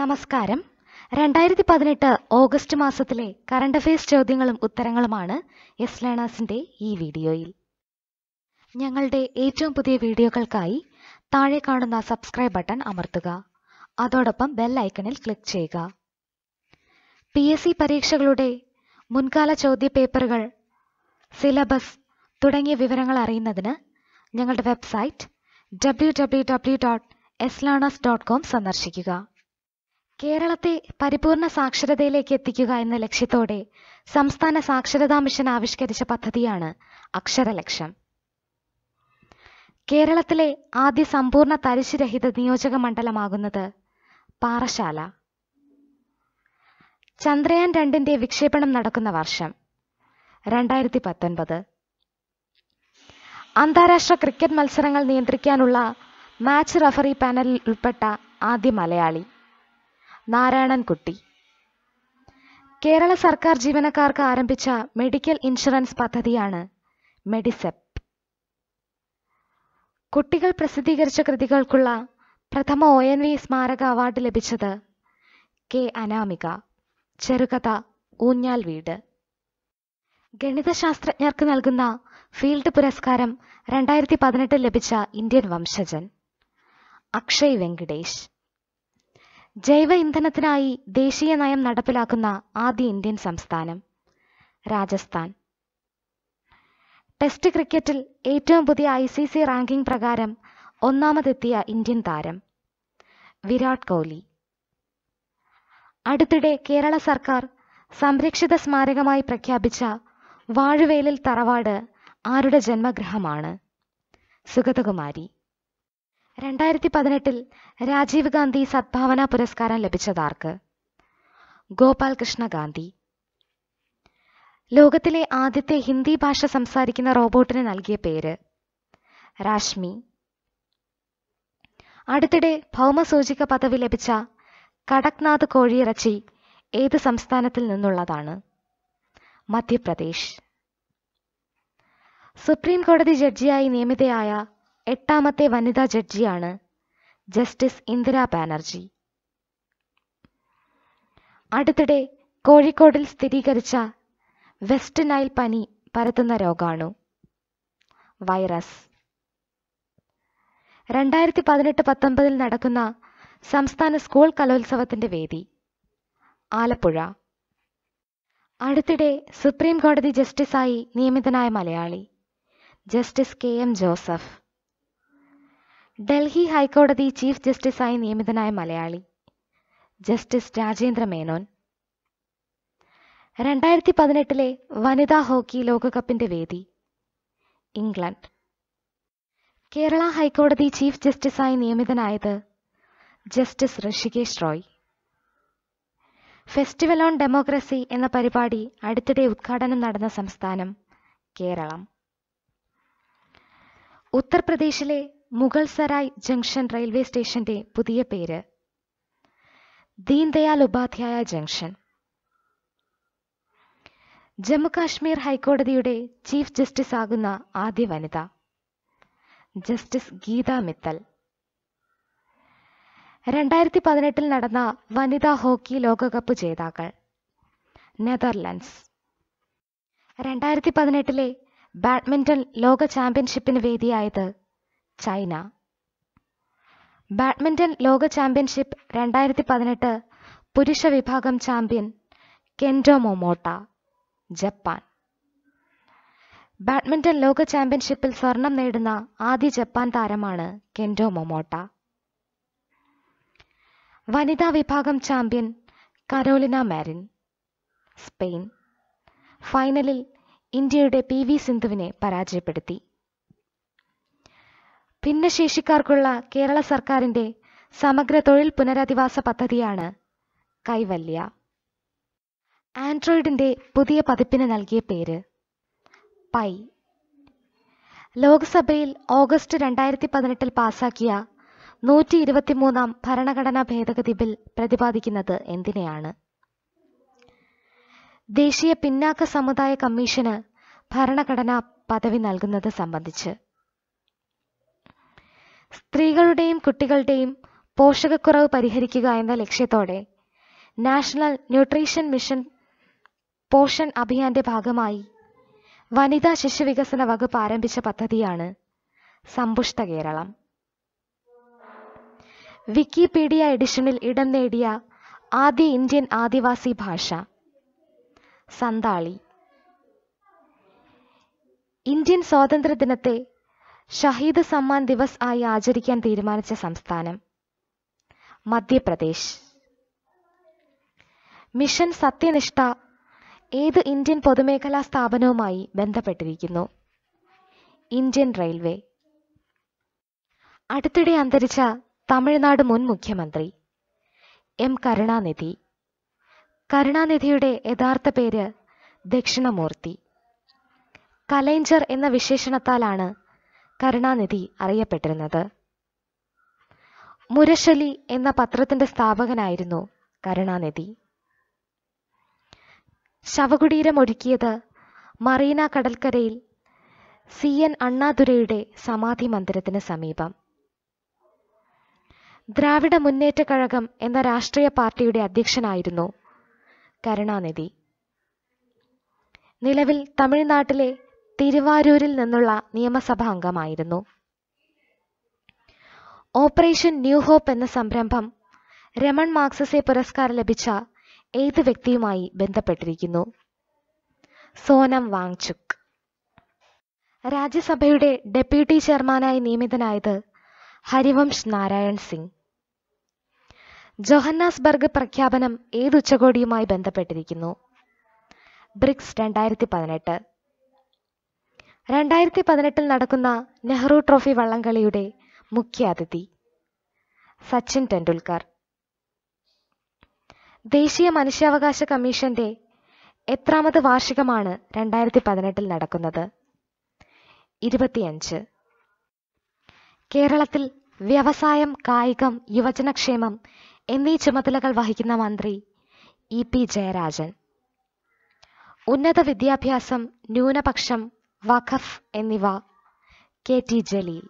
നമസ്കാരം രണ്ടായിരത്തി പതിനെട്ട് ഓഗസ്റ്റ് മാസത്തിലെ കറണ്ട് അഫയേഴ്സ് ചോദ്യങ്ങളും ഉത്തരങ്ങളുമാണ് എസ് ലേണേഴ്സിൻ്റെ ഈ വീഡിയോയിൽ ഞങ്ങളുടെ ഏറ്റവും പുതിയ വീഡിയോകൾക്കായി താഴെ കാണുന്ന സബ്സ്ക്രൈബ് ബട്ടൺ അമർത്തുക അതോടൊപ്പം ബെൽ ഐക്കണിൽ ക്ലിക്ക് ചെയ്യുക പി എസ് സി പരീക്ഷകളുടെ മുൻകാല ചോദ്യ പേപ്പറുകൾ സിലബസ് തുടങ്ങിയ വിവരങ്ങൾ അറിയുന്നതിന് ഞങ്ങളുടെ website W W W dot yes learners dot com സന്ദർശിക്കുക കേരളത്തെ പരിപൂർണ സാക്ഷരതയിലേക്ക് എത്തിക്കുക എന്ന ലക്ഷ്യത്തോടെ സംസ്ഥാന സാക്ഷരതാ മിഷൻ ആവിഷ്കരിച്ച പദ്ധതിയാണ് അക്ഷരലക്ഷ്യം കേരളത്തിലെ ആദ്യ സമ്പൂർണ്ണ തരിശുരഹിത നിയോജക മണ്ഡലമാകുന്നത് പാറശാല ചന്ദ്രയാൻ രണ്ടിന്റെ വിക്ഷേപണം നടക്കുന്ന വർഷം രണ്ടായിരത്തി പത്തൊൻപത് അന്താരാഷ്ട്ര ക്രിക്കറ്റ് മത്സരങ്ങൾ നിയന്ത്രിക്കാനുള്ള മാച്ച് റഫറി പാനലിൽ ഉൾപ്പെട്ട ആദ്യ മലയാളി നാരായണൻകുട്ടി കേരള സർക്കാർ ജീവനക്കാർക്ക് ആരംഭിച്ച മെഡിക്കൽ ഇൻഷുറൻസ് പദ്ധതിയാണ് മെഡിസെപ്പ് കുട്ടികൾ പ്രസിദ്ധീകരിച്ച കൃതികൾക്കുള്ള പ്രഥമ ഒ എൻ വി സ്മാരക അവാർഡ് ലഭിച്ചത് കെ അനാമിക ചെറുകഥ ഊഞ്ഞാൽ വീട് ഗണിതശാസ്ത്രജ്ഞർക്ക് നൽകുന്ന ഫീൽഡ് പുരസ്കാരം രണ്ടായിരത്തി പതിനെട്ടിൽ ലഭിച്ച ഇന്ത്യൻ വംശജൻ അക്ഷയ് വെങ്കടേഷ് ജൈവ ഇന്ധനത്തിനായി ദേശീയ നയം നടപ്പിലാക്കുന്ന ആദ്യ ഇന്ത്യൻ സംസ്ഥാനം രാജസ്ഥാൻ ടെസ്റ്റ് ക്രിക്കറ്റിൽ ഏറ്റവും പുതിയ ഐ സി സി റാങ്കിംഗ് പ്രകാരം ഒന്നാമതെത്തിയ ഇന്ത്യൻ താരം വിരാട് കോഹ്ലി അടുത്തിടെ കേരള സർക്കാർ സംരക്ഷിത സ്മാരകമായി പ്രഖ്യാപിച്ച വാഴുവേലിൽ തറവാട് ആരുടെ ജന്മഗൃഹമാണ് സുഗതകുമാരി രണ്ടായിരത്തി പതിനെട്ടിൽ രാജീവ് ഗാന്ധി സദ്ഭാവന പുരസ്കാരം ലഭിച്ചതാർക്ക് ഗോപാൽ കൃഷ്ണ ഗാന്ധി ലോകത്തിലെ ആദ്യത്തെ ഹിന്ദി ഭാഷ സംസാരിക്കുന്ന റോബോട്ടിന് നൽകിയ പേര് രാഷ്മി അടുത്തിടെ ഭൗമസൂചിക പദവി ലഭിച്ച കടക്നാഥ് കോഴിയിറച്ചി ഏത് സംസ്ഥാനത്തിൽ നിന്നുള്ളതാണ് മധ്യപ്രദേശ് സുപ്രീം കോടതി ജഡ്ജിയായി നിയമിതയായ എട്ടാമത്തെ വനിതാ ജഡ്ജിയാണ് ജസ്റ്റിസ് ഇന്ദിരാ ബാനർജി അടുത്തിടെ കോഴിക്കോടിൽ സ്ഥിരീകരിച്ച വെസ്റ്റ് നൈൽ പനി പരത്തുന്ന രോഗാണു വൈറസ് രണ്ടായിരത്തി പതിനെട്ട് പത്തൊമ്പതിൽ നടക്കുന്ന സംസ്ഥാന സ്കൂൾ കലോത്സവത്തിന്റെ വേദി ആലപ്പുഴ അടുത്തിടെ സുപ്രീം കോടതി ജസ്റ്റിസായി നിയമിതനായ മലയാളി ജസ്റ്റിസ് കെ എം ജോസഫ് ഡൽഹി ഹൈക്കോടതി ചീഫ് ജസ്റ്റിസായി നിയമിതനായ മലയാളി ജസ്റ്റിസ് രാജേന്ദ്ര മേനോൻ രണ്ടായിരത്തി പതിനെട്ടിലെ വനിതാ ഹോക്കി ലോകകപ്പിന്റെ വേദി ഇംഗ്ലണ്ട് കേരള ഹൈക്കോടതി ചീഫ് ജസ്റ്റിസായി നിയമിതനായത് justice Hrishikesh Roy festival on democracy എന്ന പരിപാടി അടുത്തിടെ ഉദ്ഘാടനം നടന്ന സംസ്ഥാനം കേരളം ഉത്തർപ്രദേശിലെ മുഗൾ സരായ് ജംഗ്ഷൻ റെയിൽവേ സ്റ്റേഷന്റെ പുതിയ പേര് ദീൻദയാൽ ഉപാധ്യായ ജംഗ്ഷൻ ജമ്മുകാശ്മീർ കാശ്മീർ ഹൈക്കോടതിയുടെ ചീഫ് ജസ്റ്റിസ് ആകുന്ന ആദ്യ വനിത ജസ്റ്റിസ് ഗീത മിത്തൽ രണ്ടായിരത്തി പതിനെട്ടിൽ നടന്ന വനിതാ ഹോക്കി ലോകകപ്പ് ജേതാക്കൾ നെതർലൻഡ്സ് രണ്ടായിരത്തി പതിനെട്ടിലെ ബാഡ്മിന്റൺ ലോക ചാമ്പ്യൻഷിപ്പിന് വേദിയായത് ചൈന ബാഡ്മിന്റൺ ലോക ചാമ്പ്യൻഷിപ്പ് രണ്ടായിരത്തി പതിനെട്ട് പുരുഷ വിഭാഗം champion Kento Momota Japan badminton ലോക ചാമ്പ്യൻഷിപ്പിൽ സ്വർണം നേടുന്ന ആദ്യ ജപ്പാൻ താരമാണ് കെൻഡോ മൊമോട്ട വനിതാ വിഭാഗം ചാമ്പ്യൻ കരോളിന മാരിൻ സ്പെയിൻ ഫൈനലിൽ ഇന്ത്യയുടെ പി വി സിന്ധുവിനെ പരാജയപ്പെടുത്തി ഭിന്നശേഷിക്കാർക്കുള്ള കേരള സർക്കാരിന്റെ സമഗ്ര തൊഴിൽ പുനരധിവാസ പദ്ധതിയാണ് കൈവല്യ ആൻഡ്രോയിഡിന്റെ പുതിയ പതിപ്പിന് നൽകിയ പേര് പൈ ലോക്സഭയിൽ ഓഗസ്റ്റ് രണ്ടായിരത്തി പതിനെട്ടിൽ പാസാക്കിയ നൂറ്റി ഇരുപത്തിമൂന്നാം ഭരണഘടനാ ഭേദഗതി ബിൽ പ്രതിപാദിക്കുന്നത് എന്തിനെയാണ് ദേശീയ പിന്നാക്ക സമുദായ കമ്മീഷന് ഭരണഘടനാ പദവി നൽകുന്നത് സംബന്ധിച്ച് സ്ത്രീകളുടെയും കുട്ടികളുടെയും പോഷകക്കുറവ് പരിഹരിക്കുക എന്ന ലക്ഷ്യത്തോടെ നാഷണൽ ന്യൂട്രീഷൻ മിഷൻ പോഷൻ അഭിയാന്റെ ഭാഗമായി വനിതാ ശിശുവികസന വകുപ്പ് ആരംഭിച്ച പദ്ധതിയാണ് സമ്പുഷ്ട കേരളം വിക്കിപീഡിയ എഡിഷനിൽ ഇടം നേടിയ ആദ്യ ഇന്ത്യൻ ആദിവാസി ഭാഷ സന്താളി ഇന്ത്യൻ സ്വാതന്ത്ര്യ ദിനത്തെ ഷഹീദ് സമ്മാൻ ദിവസ് ആയി ആചരിക്കാൻ തീരുമാനിച്ച സംസ്ഥാനം മധ്യപ്രദേശ് മിഷൻ സത്യനിഷ്ഠ ഏത് ഇന്ത്യൻ പൊതുമേഖലാ സ്ഥാപനവുമായി ബന്ധപ്പെട്ടിരിക്കുന്നു ഇന്ത്യൻ റെയിൽവേ അടുത്തിടെ അന്തരിച്ച തമിഴ്നാട് മുൻ മുഖ്യമന്ത്രി എം കരുണാനിധി കരുണാനിധിയുടെ യഥാർത്ഥ പേര് ദക്ഷിണമൂർത്തി കലൈഞ്ചർ എന്ന വിശേഷണത്താലാണ് കരുണാനിധി അറിയപ്പെട്ടിരുന്നത് മുരശലി എന്ന പത്രത്തിന്റെ സ്ഥാപകനായിരുന്നു കരുണാനിധി ശവകുടീരമൊരുക്കിയത് മറീന കടൽക്കരയിൽ സി എൻ അണ്ണാദുരയുടെ സമാധി മന്ദിരത്തിന് സമീപം ദ്രാവിഡ മുന്നേറ്റ കഴകം എന്ന രാഷ്ട്രീയ പാർട്ടിയുടെ അധ്യക്ഷനായിരുന്നു കരുണാനിധി നിലവിൽ തമിഴ്നാട്ടിലെ തിരുവാരൂരിൽ നിന്നുള്ള നിയമസഭാ അംഗമായിരുന്നു ഓപ്പറേഷൻ ന്യൂ ഹോപ്പ് എന്ന സംരംഭം രമൺ മാക്സസെ പുരസ്കാരം ലഭിച്ച ഏത് വ്യക്തിയുമായി ബന്ധപ്പെട്ടിരിക്കുന്നു സോനം വാങ്ചുക് രാജ്യസഭയുടെ ഡെപ്യൂട്ടി ചെയർമാനായി നിയമിതനായത് ഹരിവംശ് നാരായൺ സിംഗ് ജോഹന്നാസ്ബർഗ് പ്രഖ്യാപനം ഏത് ഉച്ചകോടിയുമായി ബന്ധപ്പെട്ടിരിക്കുന്നു ബ്രിക്സ് രണ്ടായിരത്തി പതിനെട്ട് രണ്ടായിരത്തി പതിനെട്ടിൽ നടക്കുന്ന നെഹ്റു ട്രോഫി വള്ളംകളിയുടെ മുഖ്യാതിഥി സച്ചിൻ ടെണ്ടുൽക്കർ ദേശീയ മനുഷ്യാവകാശ കമ്മീഷന്റെ എത്രാമത് വാർഷികമാണ് രണ്ടായിരത്തി പതിനെട്ടിൽ നടക്കുന്നത് ഇരുപത്തിയഞ്ച് കേരളത്തിൽ വ്യവസായം കായികം യുവജനക്ഷേമം എന്നീ ചുമതലകൾ വഹിക്കുന്ന മന്ത്രി ഇ പി ജയരാജൻ ഉന്നത വിദ്യാഭ്യാസം ന്യൂനപക്ഷം വഖഫ് എന്നിവ കെ ടി ജലീൽ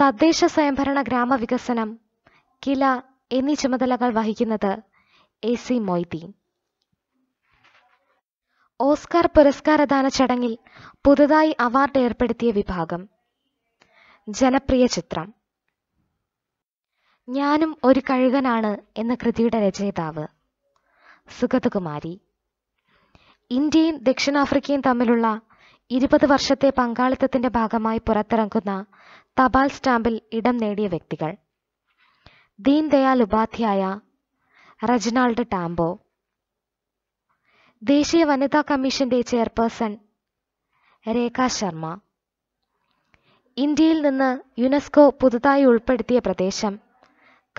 തദ്ദേശ സ്വയംഭരണ ഗ്രാമവികസനം കില എന്നീ ചുമതലകൾ വഹിക്കുന്നത് എ സി മൊയ്തീൻ ഓസ്കാർ പുരസ്കാരദാന ചടങ്ങിൽ പുതുതായി അവാർഡ് ഏർപ്പെടുത്തിയ വിഭാഗം ജനപ്രിയ ചിത്രം ഞാനും ഒരു കഴുകനാണ് എന്ന കൃതിയുടെ രചയിതാവ് സുഗതകുമാരി ഇന്ത്യയും ദക്ഷിണാഫ്രിക്കയും തമ്മിലുള്ള ഇരുപത് വർഷത്തെ പങ്കാളിത്തത്തിന്റെ ഭാഗമായി പുറത്തിറങ്ങുന്ന തപാൽ സ്റ്റാമ്പിൽ ഇടം നേടിയ വ്യക്തികൾ ദീൻദയാൽ ഉപാധ്യായ റജിനാൾഡ് ടാംബോ ദേശീയ വനിതാ കമ്മീഷന്റെ ചെയർപേഴ്സൺ രേഖാ ശർമ്മ ഇന്ത്യയിൽ നിന്ന് യുനെസ്കോ പുതുതായി ഉൾപ്പെടുത്തിയ പ്രദേശം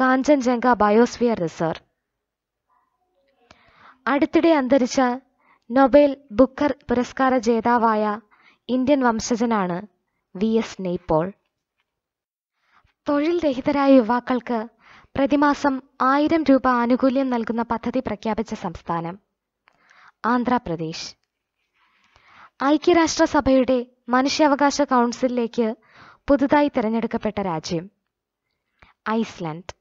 കാഞ്ചൻജംഗ ബയോസ്ഫിയർ റിസർവ് അടുത്തിടെ അന്തരിച്ച നൊബേൽ ബുക്കർ പുരസ്കാര ജേതാവായ ഇന്ത്യൻ വംശജനാണ് വി എസ് നെയ്പോൾ തൊഴിൽ രഹിതരായ യുവാക്കൾക്ക് പ്രതിമാസം ആയിരം രൂപ ആനുകൂല്യം നൽകുന്ന പദ്ധതി പ്രഖ്യാപിച്ച സംസ്ഥാനം ആന്ധ്രാപ്രദേശ് ഐക്യരാഷ്ട്രസഭയുടെ മനുഷ്യാവകാശ കൗൺസിലിലേക്ക് പുതുതായി തിരഞ്ഞെടുക്കപ്പെട്ട രാജ്യം ഐസ്ലൻഡ്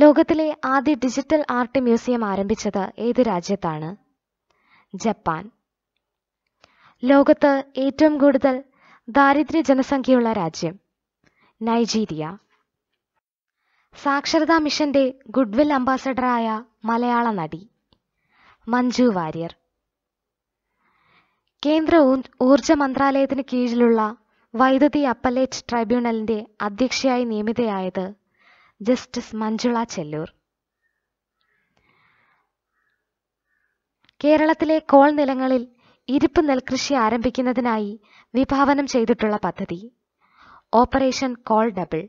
ലോകത്തിലെ ആദ്യ ഡിജിറ്റൽ ആർട്ട് മ്യൂസിയം ആരംഭിച്ചത് ഏത് രാജ്യത്താണ് ജപ്പാൻ ലോകത്ത് ഏറ്റവും കൂടുതൽ ദാരിദ്ര്യ ജനസംഖ്യയുള്ള രാജ്യം നൈജീരിയ സാക്ഷരതാ മിഷന്റെ ഗുഡ്വിൽ അംബാസഡറായ മലയാള നടി മഞ്ജു വാര്യർ കേന്ദ്ര ഊർജ മന്ത്രാലയത്തിന് കീഴിലുള്ള വൈദ്യുതി അപ്പലേറ്റ് ട്രൈബ്യൂണലിന്റെ അധ്യക്ഷയായി നിയമിതയായത് ജസ്റ്റിസ് മഞ്ജുള ചെല്ലൂർ കേരളത്തിലെ കോൾ നിലങ്ങളിൽ ഇരിപ്പ് നെൽകൃഷി ആരംഭിക്കുന്നതിനായി വിഭാവനം ചെയ്തിട്ടുള്ള പദ്ധതി ഓപ്പറേഷൻ കോൾ ഡബിൾ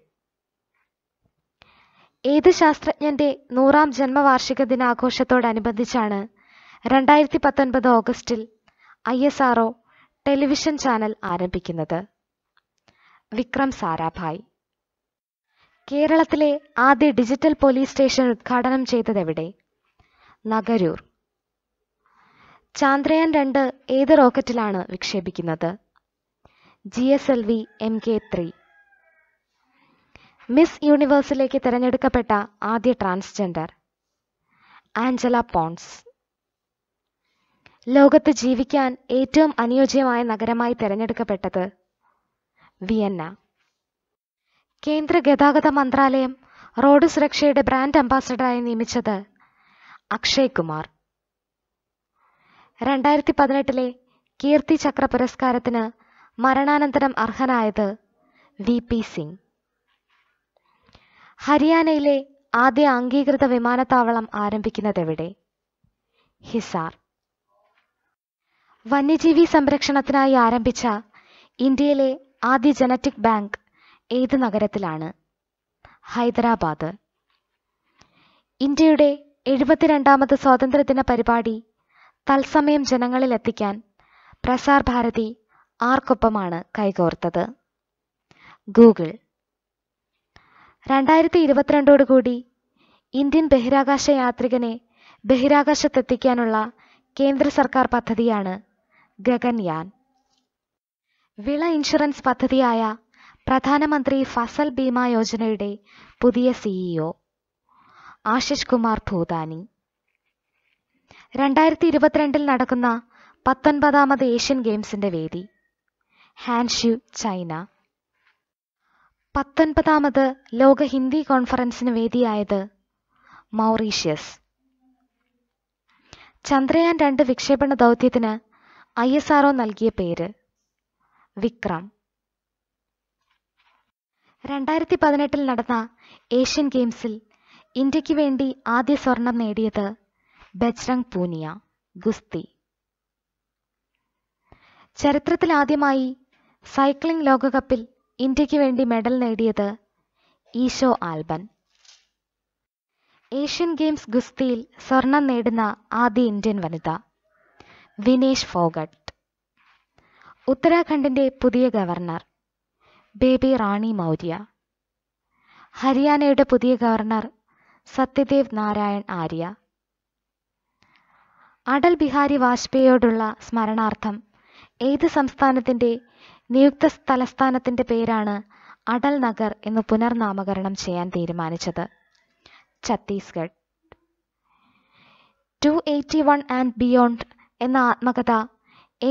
ഏത് ശാസ്ത്രജ്ഞന്റെ നൂറാം ജന്മവാർഷിക ദിനാഘോഷത്തോടനുബന്ധിച്ചാണ് രണ്ടായിരത്തി പത്തൊൻപത് ഓഗസ്റ്റിൽ ഐ എസ് ആർഒ ടെലിവിഷൻ ചാനൽ ആരംഭിക്കുന്നത് വിക്രം സാരാഭായ് കേരളത്തിലെ ആദ്യ ഡിജിറ്റൽ പോലീസ് സ്റ്റേഷൻ ഉദ്ഘാടനം ചെയ്തതെവിടെ നഗരൂർ ചാന്ദ്രയാൻ രണ്ട് ഏത് റോക്കറ്റിലാണ് വിക്ഷേപിക്കുന്നത് ജി എസ് എൽ വി എം കെ ത്രീ മിസ് യൂണിവേഴ്സിലേക്ക് തിരഞ്ഞെടുക്കപ്പെട്ട ആദ്യ ട്രാൻസ്ജെൻഡർ ആഞ്ചല പോൺസ് ലോകത്ത് ജീവിക്കാൻ ഏറ്റവും അനുയോജ്യമായ നഗരമായി തിരഞ്ഞെടുക്കപ്പെട്ടത് വിയന്ന കേന്ദ്ര ഗതാഗത മന്ത്രാലയം റോഡ് സുരക്ഷയുടെ ബ്രാൻഡ് അംബാസഡറായി നിയമിച്ചത് അക്ഷയ് കുമാർ രണ്ടായിരത്തി പതിനെട്ടിലെ കീർത്തി ചക്ര പുരസ്കാരത്തിന് മരണാനന്തരം അർഹനായത് വി പി സിംഗ് ഹരിയാനയിലെ ആദ്യ അംഗീകൃത വിമാനത്താവളം ആരംഭിക്കുന്നത് എവിടെ ഹിസാർ വന്യജീവി സംരക്ഷണത്തിനായി ആരംഭിച്ച ഇന്ത്യയിലെ ആദ്യ ജനറ്റിക് ബാങ്ക് ഏത് നഗരത്തിലാണ് ഹൈദരാബാദ് ഇന്ത്യയുടെ എഴുപത്തിരണ്ടാമത് സ്വാതന്ത്ര്യദിന പരിപാടി തത്സമയം ജനങ്ങളിലെത്തിക്കാൻ പ്രസാർ ഭാരതി ആർക്കൊപ്പമാണ് കൈകോർത്തത് ഗൂഗിൾ രണ്ടായിരത്തി ഇരുപത്തിരണ്ടോടുകൂടി ഇന്ത്യൻ ബഹിരാകാശ യാത്രികനെ ബഹിരാകാശത്തെത്തിക്കാനുള്ള കേന്ദ്ര സർക്കാർ പദ്ധതിയാണ് ഗഗൻയാൻ വിള ഇൻഷുറൻസ് പദ്ധതിയായ പ്രധാനമന്ത്രി ഫസൽ ബീമ യോജനയുടെ പുതിയ സിഇഒ e ആശിഷ് കുമാർ ഭൂതാനി രണ്ടായിരത്തി ഇരുപത്തിരണ്ടിൽ നടക്കുന്ന പത്തൊൻപതാമത് ഏഷ്യൻ ഗെയിംസിന്റെ വേദി ഹാൻഷ്യു ചൈന പത്തൊൻപതാമത് ലോക ഹിന്ദി കോൺഫറൻസിന് വേദിയായത് മൗറീഷ്യസ് ചന്ദ്രയാൻ രണ്ട് വിക്ഷേപണ ദൗത്യത്തിന് ഐ എസ് നൽകിയ പേര് വിക്രം രണ്ടായിരത്തി പതിനെട്ടിൽ നടന്ന ഏഷ്യൻ ഗെയിംസിൽ ഇന്ത്യക്ക് വേണ്ടി ആദ്യ സ്വർണം നേടിയത് ബജ്രംഗ് പൂനിയ ഗുസ്തി ചരിത്രത്തിലാദ്യമായി സൈക്ലിംഗ് ലോകകപ്പിൽ ഇന്ത്യക്ക് വേണ്ടി മെഡൽ നേടിയത് ഈശോ ആൽബൻ ഏഷ്യൻ ഗെയിംസ് ഗുസ്തിയിൽ സ്വർണം നേടുന്ന ആദ്യ ഇന്ത്യൻ വനിത വിനേഷ് ഫോഗട്ട് ഉത്തരാഖണ്ഡിന്റെ പുതിയ ഗവർണർ ബേബി റാണി മൗര്യ ഹരിയാനയുടെ പുതിയ ഗവർണർ സത്യദേവ് നാരായൺ ആര്യ അടൽ ബിഹാരി വാജ്പേയിയോടുള്ള സ്മരണാർത്ഥം ഏത് സംസ്ഥാനത്തിൻ്റെ നിയുക്ത തലസ്ഥാനത്തിൻ്റെ പേരാണ് അടൽ നഗർ എന്ന് പുനർനാമകരണം ചെയ്യാൻ തീരുമാനിച്ചത് Chhattisgarh two eighty one and beyond എന്ന ആത്മകഥ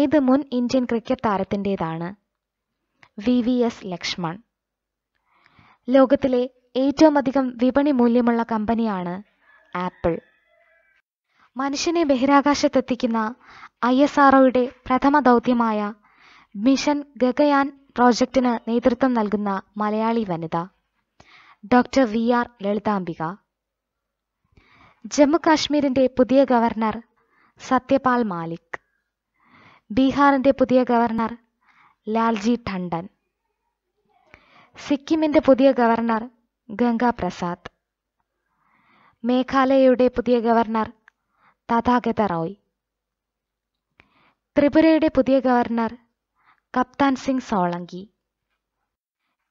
ഏത് മുൻ ഇന്ത്യൻ ക്രിക്കറ്റ് താരത്തിൻ്റേതാണ് വി വി എസ് ലക്ഷ്മൺ ലോകത്തിലെ ഏറ്റവുമധികം വിപണി മൂല്യമുള്ള കമ്പനിയാണ് ആപ്പിൾ മനുഷ്യനെ ബഹിരാകാശത്തെത്തിക്കുന്ന ഐ എസ് ആർഒയുടെ പ്രഥമ ദൗത്യമായ മിഷൻ ഗഗയാൻ പ്രോജക്റ്റിന് നേതൃത്വം നൽകുന്ന മലയാളി വനിത ഡോക്ടർ വി ആർ ലളിതാംബിക ജമ്മു കാശ്മീരിന്റെ പുതിയ ഗവർണർ സത്യപാൽ മാലിക് ബീഹാറിന്റെ പുതിയ ഗവർണർ ലാൽജി ടണ്ടൻ സിക്കിമിന്റെ പുതിയ ഗവർണർ ഗംഗാ പ്രസാദ് മേഘാലയയുടെ പുതിയ ഗവർണർ തഥാഗത റോയ് ത്രിപുരയുടെ പുതിയ ഗവർണർ കപ്താൻ സിംഗ് സോളങ്കി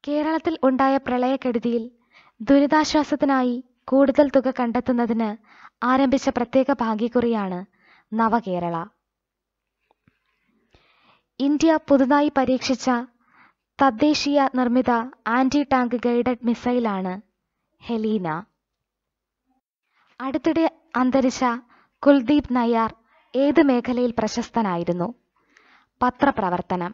കേരളത്തിൽ ഉണ്ടായ പ്രളയക്കെടുതിയിൽ ദുരിതാശ്വാസത്തിനായി കൂടുതൽ തുക കണ്ടെത്തുന്നതിന് ആരംഭിച്ച പ്രത്യേക ഭാഗ്യക്കുറിയാണ് നവകേരള ഇന്ത്യ പുതുതായി പരീക്ഷിച്ച തദ്ദേശീയ നിർമ്മിത ആന്റി ടാങ്ക് ഗൈഡഡ് മിസൈലാണ് ഹെലീന അടുത്തിടെ അന്തരിച്ച കുൽദീപ് നയ്യാർ ഏത് മേഖലയിൽ പ്രശസ്തനായിരുന്നു പത്രപ്രവർത്തനം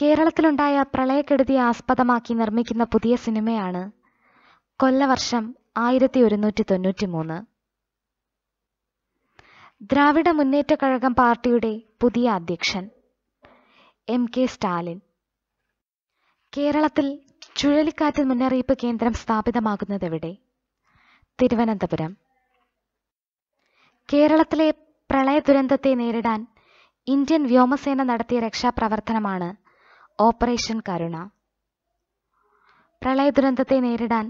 കേരളത്തിലുണ്ടായ പ്രളയക്കെടുതിയെ ആസ്പദമാക്കി നിർമ്മിക്കുന്ന പുതിയ സിനിമയാണ് കൊല്ലവർഷം ആയിരത്തി ഒരുന്നൂറ്റി തൊണ്ണൂറ്റി മൂന്ന് ദ്രാവിഡ മുന്നേറ്റ കഴകം പാർട്ടിയുടെ പുതിയ അധ്യക്ഷൻ എം കെ സ്റ്റാലിൻ കേരളത്തിൽ ചുഴലിക്കാറ്റ് മുന്നറിയിപ്പ് കേന്ദ്രം എവിടെ തിരുവനന്തപുരം കേരളത്തിലെ പ്രളയ ദുരന്തത്തെ നേരിടാൻ ഇന്ത്യൻ വ്യോമസേന നടത്തിയ രക്ഷാപ്രവർത്തനമാണ് ഓപ്പറേഷൻ കരുണ പ്രളയ ദുരന്തത്തെ നേരിടാൻ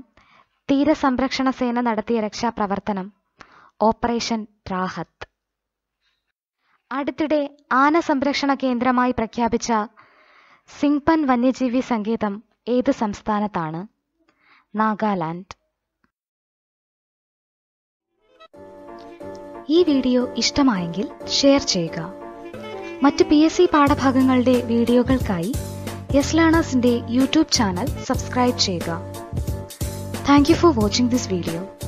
തീരസംരക്ഷണ സേന നടത്തിയ രക്ഷാപ്രവർത്തനം ഓപ്പറേഷൻ രാഹത്ത് അടുത്തിടെ ആന സംരക്ഷണ കേന്ദ്രമായി പ്രഖ്യാപിച്ച സിംഗ്പൻ വന്യജീവി സങ്കേതം ഏത് സംസ്ഥാനത്താണ് നാഗാലാൻഡ് ഈ വീഡിയോ ഇഷ്ടമായെങ്കിൽ ഷെയർ ചെയ്യുക മറ്റ് പി എസ് സി പാഠഭാഗങ്ങളുടെ വീഡിയോകൾക്കായി യെസ് ലേണേഴ്സിന്റെ യൂട്യൂബ് ചാനൽ സബ്സ്ക്രൈബ് ചെയ്യുക thank you for watching this video